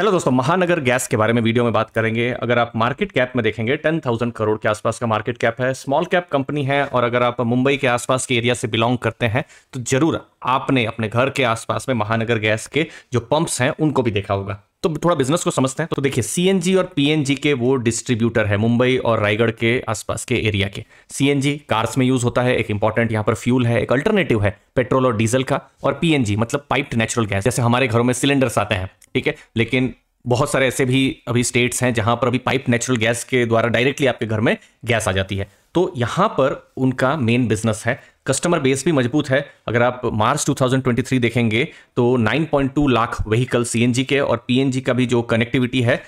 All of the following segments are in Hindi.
हेलो दोस्तों महानगर गैस के बारे में वीडियो में बात करेंगे अगर आप मार्केट कैप में देखेंगे टेन थाउजेंड करोड़ के आसपास का मार्केट कैप है स्मॉल कैप कंपनी है और अगर आप मुंबई के आसपास के एरिया से बिलोंग करते हैं तो जरूर आपने अपने घर के आसपास में महानगर गैस के जो पंप्स हैं उनको भी देखा होगा तो थोड़ा बिजनेस को समझते हैं तो देखिए सीएनजी और पीएनजी के वो डिस्ट्रीब्यूटर है मुंबई और रायगढ़ के आसपास के एरिया के सीएनजी कार्स में यूज होता है एक इंपॉर्टेंट यहां पर फ्यूल है एक अल्टरनेटिव है पेट्रोल और डीजल का और पीएनजी मतलब पाइप्ड नेचुरल गैस जैसे हमारे घरों में सिलेंडर्स आते हैं ठीक है लेकिन बहुत सारे ऐसे भी अभी स्टेट्स हैं जहां पर अभी पाइप नेचुरल गैस के द्वारा डायरेक्टली आपके घर में गैस आ जाती है तो यहां पर उनका मेन बिजनेस है कस्टमर बेस भी मजबूत है अगर आप मार्च 2023 देखेंगे तो 9.2 लाख व्हीकल सीएनजी के और पीएनजी का भी जो कनेक्टिविटी है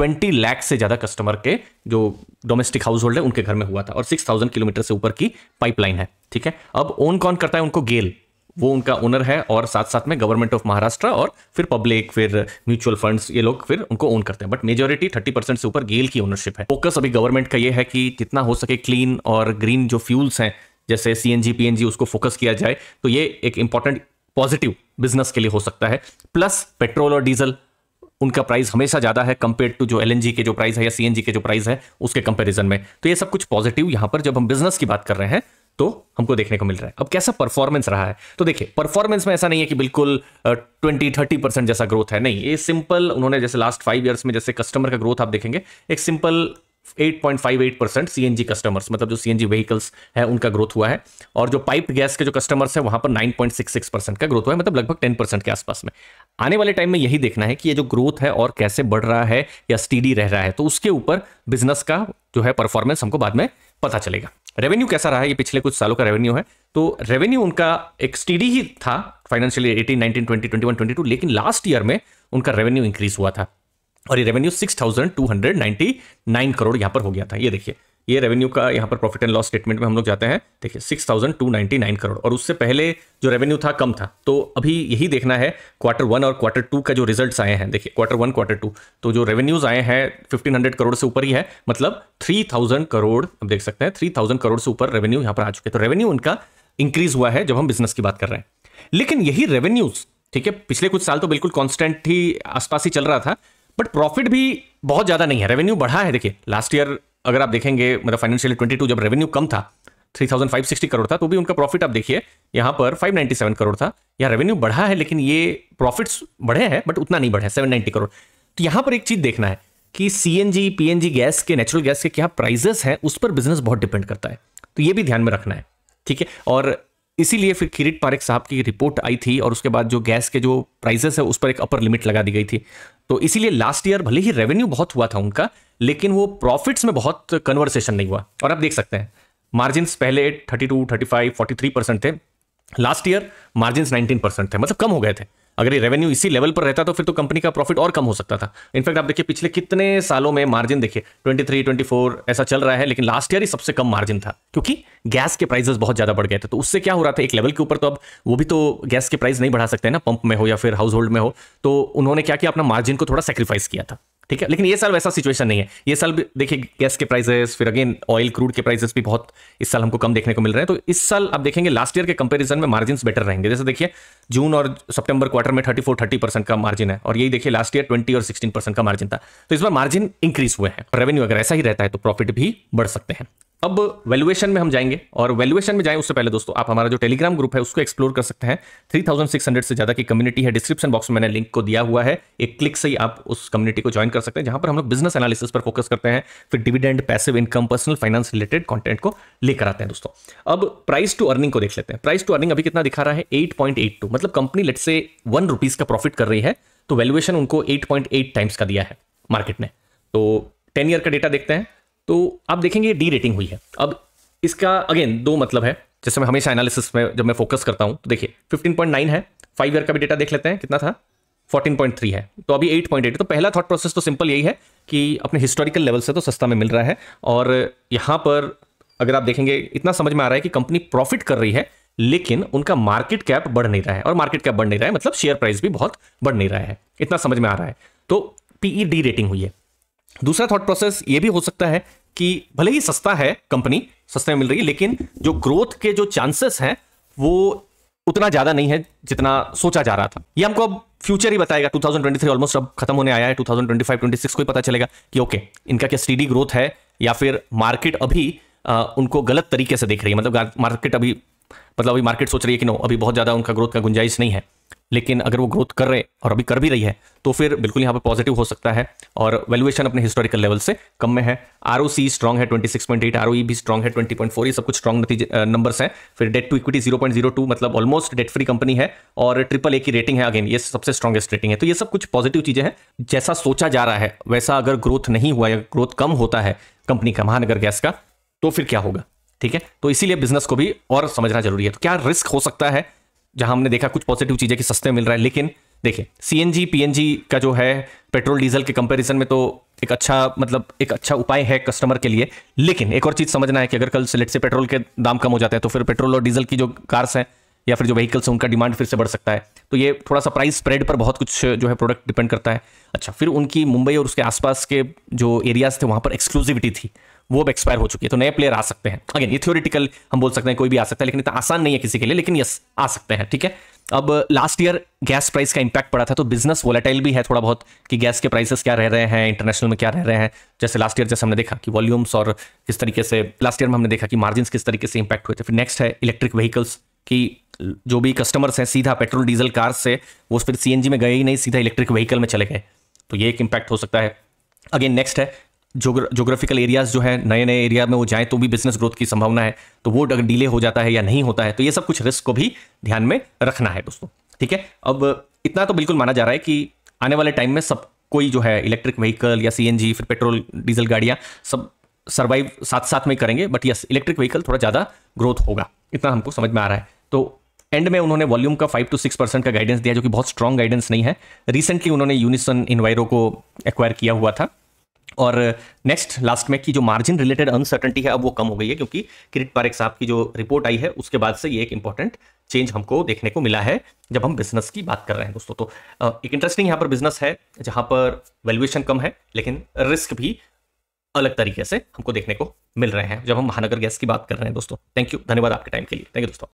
20 लाख से ज़्यादा कस्टमर के जो डोमेस्टिक हाउस होल्ड है उनके घर में हुआ था और 6000 किलोमीटर से ऊपर की पाइपलाइन है ठीक है अब ओन कौन करता है उनको गेल वो उनका ओनर है और साथ साथ में गवर्नमेंट ऑफ महाराष्ट्र और फिर पब्लिक फिर म्यूचुअल फंड्स ये लोग फिर उनको ओन करते हैं बट मेजोरिटी थर्टी परसेंट से ऊपर गेल की ओनरशिप है फोकस अभी गवर्नमेंट का ये है कि जितना हो सके क्लीन और ग्रीन जो फ्यूल्स हैं जैसे C N G P N G उसको फोकस किया जाए तो ये एक इंपॉर्टेंट पॉजिटिव बिजनेस के लिए हो सकता है प्लस पेट्रोल और डीजल उनका प्राइस हमेशा ज्यादा है कंपेयर टू जो एल के जो प्राइस है या सी के जो प्राइस है उसके कंपेरिजन में तो ये सब कुछ पॉजिटिव यहां पर जब हम बिजनेस की बात कर रहे हैं तो हमको देखने को मिल रहा है अब कैसा परफॉर्मेंस रहा है तो देखिए परफॉर्मेंस में ऐसा नहीं है कि बिल्कुल ट्वेंटी थर्टी परसेंट जैसा ग्रोथ है नहीं ये सिंपल उन्होंने जैसे लास्ट फाइव ईयर्स में जैसे कस्टमर का ग्रोथ आप देखेंगे एक सिंपल 8.58 परसेंट सी कस्टमर्स मतलब जो सी व्हीकल्स है उनका ग्रोथ हुआ है और जो पाइप गैस के जो कस्टमर्स है वहां पर 9.66 परसेंट का ग्रोथ हुआ है मतलब लगभग 10 परसेंट के आसपास में आने वाले टाइम में यही देखना है कि ये जो ग्रोथ है और कैसे बढ़ रहा है या स्टीडी रह रहा है तो उसके ऊपर बिजनेस का जो है परफॉर्मेंस हमको बाद में पता चलेगा रेवेन्यू कैसा रहा है ये पिछले कुछ सालों का रेवेन्यू है तो रेवेन्यू उनका एक स्टीडी ही था financial eighteen nineteen twenty twenty one twenty two लेकिन लास्ट ईयर में उनका रेवेन्यू इंक्रीज हुआ था और ये revenue six thousand two hundred ninety nine crore यहाँ पर हो गया था ये देखिए ये रेवेन्यू का यहाँ पर प्रॉफिट एंड लॉस स्टेटमेंट में हम लोग जाते हैं देखिए six thousand two ninety nine crore और उससे पहले जो रेवेन्यू था कम था तो अभी यही देखना है क्वार्टर वन और क्वार्टर टू का जो रिजल्ट्स आए हैं देखिए क्वार्टर वन क्वार्टर टू तो जो रेवेन्यूज आए हैं फिफ्टीन हंड्रेड करोड़ से ऊपर ही है मतलब थ्री थाउजेंड करोड़ अब देख सकते हैं थ्री थाउजेंड करोड़ से ऊपर रेवेन्यू यहाँ पर आ चुके हैं तो रेवेन्यू उनका इंक्रीज हुआ है जब हम बिजनेस की बात कर रहे हैं लेकिन यही रेवेन्यूज ठीक है पिछले कुछ साल तो बिल्कुल कॉन्स्टेंट ही आसपास ही चल रहा था बट प्रॉफिट भी बहुत ज़्यादा नहीं है रेवेन्यू बढ़ा है देखिए लास्ट ईयर अगर आप देखेंगे मतलब फाइनेंशियल ट्वेंटी टू जब रेवेन्यू कम था 3,560 करोड़ था तो भी उनका प्रॉफिट आप देखिए यहाँ पर 597 करोड़ था यहाँ रेवेन्यू बढ़ा है लेकिन ये प्रॉफिट्स बढ़े हैं बट उतना नहीं बढ़ा है नाइन्टी करोड़ तो यहाँ पर एक चीज़ देखना है कि C N G P N G gas के नेचुरल गैस के क्या प्राइजेस हैं उस पर बिजनेस बहुत डिपेंड करता है तो ये भी ध्यान में रखना है ठीक है और इसीलिए फिर किरीट पारेख साहब की रिपोर्ट आई थी और उसके बाद जो गैस के जो प्राइजेस है उस पर एक अपर लिमिट लगा दी गई थी तो इसीलिए लास्ट ईयर भले ही रेवेन्यू बहुत हुआ था उनका लेकिन वो प्रॉफिट्स में बहुत कन्वर्सेशन नहीं हुआ और आप देख सकते हैं मार्जिन पहले 32, 35, 43 परसेंट थे लास्ट ईयर मार्जिन 19 परसेंट थे मतलब कम हो गए थे अगर ये रेवेन्यू इसी लेवल पर रहता तो फिर तो कंपनी का प्रॉफिट और कम हो सकता था इनफैक्ट आप देखिए पिछले कितने सालों में मार्जिन देखिए 23, 24 ऐसा चल रहा है लेकिन लास्ट ईयर ही सबसे कम मार्जिन था क्योंकि गैस के प्राइजेस बहुत ज़्यादा बढ़ गए थे तो उससे क्या हो रहा था एक लेवल के ऊपर तो अब वो भी तो गैस के प्राइस नहीं बढ़ा सकते ना पंप में हो या फिर हाउस होल्ड में हो तो उन्होंने क्या किया अपना मार्जिन को थोड़ा सेक्रीफाइस किया था ठीक है लेकिन ये साल वैसा सिचुएशन नहीं है ये साल देखिए गैस के प्राइसेस फिर अगेन ऑयल क्रूड के प्राइसेस भी बहुत इस साल हमको कम देखने को मिल रहे हैं तो इस साल आप देखेंगे लास्ट ईयर के कंपैरिजन में मार्जिन बेटर रहेंगे जैसे देखिए जून और सितंबर क्वार्टर में 34 30 परसेंट का मार्जिन है और यही देखिए लास्ट ईयर ट्वेंटी और सिक्सटीन परसेंट का मार्जिन था तो इस बार मार्जिन इंक्रीज हुए हैं रेवेन्यू अगर ऐसा ही रहता है तो प्रॉफिट भी बढ़ सकते हैं अब वैल्यूएशन में हम जाएंगे और वैल्यूएशन में जाएं उससे पहले दोस्तों आप हमारा जो टेलीग्राम ग्रुप है उसको एक्सप्लोर कर सकते हैं 3600 से ज़्यादा की कम्युनिटी है डिस्क्रिप्शन बॉक्स में मैंने लिंक को दिया हुआ है एक क्लिक से ही आप उस कम्युनिटी को ज्वाइन कर सकते हैं जहां पर हम लोग बिजनेस एनालिसिस पर फोकस करते हैं फिर dividend passive income personal finance related content को लेकर आते हैं दोस्तों अब प्राइस टू अर्निंग को देख लेते हैं प्राइस टू अर्निंग अभी कितना दिखा रहा है एट मतलब company let's say one rupees का प्रॉफिट कर रही है तो वैल्युएशन उनको एट टाइम्स का दिया है मार्केट ने तो टेन ईयर का डेटा देखते हैं तो आप देखेंगे डी रेटिंग हुई है अब इसका अगेन दो मतलब है जैसे मैं हमेशा एनालिसिस में जब मैं फोकस करता हूँ तो देखिए 15.9 है फाइव ईयर का भी डेटा देख लेते हैं कितना था 14.3 है तो अभी 8.8 तो पहला थॉट प्रोसेस तो सिंपल यही है कि अपने हिस्टोरिकल लेवल से तो सस्ता में मिल रहा है और यहाँ पर अगर आप देखेंगे इतना समझ में आ रहा है कि कंपनी प्रॉफिट कर रही है लेकिन उनका मार्केट कैप बढ़ नहीं रहा है और मार्केट कैप बढ़ नहीं रहा है मतलब शेयर प्राइस भी बहुत बढ़ नहीं रहा है इतना समझ में आ रहा है तो पीई डी रेटिंग हुई है दूसरा थॉट प्रोसेस ये भी हो सकता है कि भले ही सस्ता है कंपनी सस्ते में मिल रही है लेकिन जो ग्रोथ के जो चांसेस हैं वो उतना ज़्यादा नहीं है जितना सोचा जा रहा था ये हमको अब फ्यूचर ही बताएगा 2023 ऑलमोस्ट अब खत्म होने आया है 2025 26 को ही पता चलेगा कि ओके इनका क्या स्टीडी ग्रोथ है या फिर मार्केट अभी आ, उनको गलत तरीके से देख रही है मतलब मार्केट अभी मतलब अभी मार्केट सोच रही है कि नो अभी बहुत ज़्यादा उनका ग्रोथ का गुंजाइश नहीं है लेकिन अगर वो ग्रोथ कर रहे और अभी कर भी रही है तो फिर बिल्कुल यहाँ पर पॉजिटिव हो सकता है और वैल्यूएशन अपने हिस्टोरिकल लेवल से कम में है आर ओ सी स्ट्रॉग है एट आर ओ भी स्ट्रॉग है फोर ये सब कुछ स्ट्रॉग नतीजे नंबर्स हैं फिर debt to equity zero zero point two मतलब ऑलमोस्ट डेट फ्री कंपनी है और ट्रिपल ए की रेटिंग है अगेन ये सबसे स्ट्रॉगेस्ट रेटिंग है तो ये सब कुछ पॉजिटिव चीज़ें हैं जैसा सोचा जा रहा है वैसा अगर ग्रोथ नहीं हुआ या ग्रोथ कम होता है कंपनी का महानगर गैस का तो फिर क्या होगा ठीक है तो इसीलिए बिजनेस को भी और समझना जरूरी है तो क्या रिस्क हो सकता है जहां हमने देखा कुछ पॉजिटिव चीजें कि सस्ते मिल रहा है लेकिन देखिए सीएनजी पीएनजी का जो है पेट्रोल डीजल के कंपैरिजन में तो एक अच्छा मतलब एक अच्छा उपाय है कस्टमर के लिए लेकिन एक और चीज़ समझना है कि अगर कल सिलेट से पेट्रोल के दाम कम हो जाते हैं तो फिर पेट्रोल और डीजल की जो कार्स हैं या फिर जो व्हीकल्स हैं उनका डिमांड फिर से बढ़ सकता है तो ये थोड़ा सा प्राइस स्प्रेड पर बहुत कुछ जो है प्रोडक्ट डिपेंड करता है अच्छा फिर उनकी मुंबई और उसके आसपास के जो एरियाज़ थे वहाँ पर एक्सक्लूसिविटी थी वो अब एक्सपायर हो चुकी है तो नए प्लेयर आ सकते हैं अगेन ये थियोरिटिकल हम बोल सकते हैं कोई भी आ सकता है लेकिन इतना आसान नहीं है किसी के लिए लेकिन यस आ सकते हैं ठीक है अब लास्ट ईयर गैस प्राइस का इंपैक्ट पड़ा था तो बिजनेस वॉलेटाइल भी है थोड़ा बहुत कि गैस के प्राइसेस क्या रह रहे हैं इंटरनेशनल में क्या रह रहे हैं जैसे लास्ट ईयर जैसे हमने देखा कि वॉल्यूम्स और किस तरीके से लास्ट ईयर में हमने देखा कि मार्जिन किस तरीके से इंपैक्ट हुए थे फिर नेक्स्ट है इलेक्ट्रिक व्हीकल्स की जो भी कस्टमर्स हैं सीधा पेट्रोल डीजल कार से वो फिर सी में गए ही नहीं सीधा इलेक्ट्रिक व्हीकल में चले गए तो ये एक इंपैक्ट हो सकता है अगेन नेक्स्ट है जोग्राफिकल एरियाज जो है नए नए एरिया में वो जाएँ तो भी बिजनेस ग्रोथ की संभावना है तो वो अगर डिले हो जाता है या नहीं होता है तो ये सब कुछ रिस्क को भी ध्यान में रखना है दोस्तों ठीक है अब इतना तो बिल्कुल माना जा रहा है कि आने वाले टाइम में सब कोई जो है इलेक्ट्रिक व्हीकल या सी फिर पेट्रोल डीजल गाड़ियाँ सब सर्वाइव साथ साथ में करेंगे बट यस इलेक्ट्रिक व्हीकल थोड़ा ज़्यादा ग्रोथ होगा इतना हमको समझ में आ रहा है तो एंड में उन्होंने वॉल्यूम का फाइव टू सिक्स परसेंट का गाइडेंस दिया जो कि बहुत स्ट्रॉन्ग गाइडेंस नहीं है रिसेंटली उन्होंने यूनिसन इन्वायरो को एक्वायर किया हुआ था और नेक्स्ट लास्ट में कि जो मार्जिन रिलेटेड अनसर्टेंटी है अब वो कम हो गई है क्योंकि क्रिट पारेख साहब की जो रिपोर्ट आई है उसके बाद से ये एक इंपॉर्टेंट चेंज हमको देखने को मिला है जब हम बिजनेस की बात कर रहे हैं दोस्तों तो एक इंटरेस्टिंग यहाँ पर बिजनेस है जहाँ पर वैल्यूएशन कम है लेकिन रिस्क भी अलग तरीके से हमको देखने को मिल रहे हैं जब हम महानगर गैस की बात कर रहे हैं दोस्तों थैंक यू धन्यवाद आपके टाइम के लिए थैंक यू दोस्तों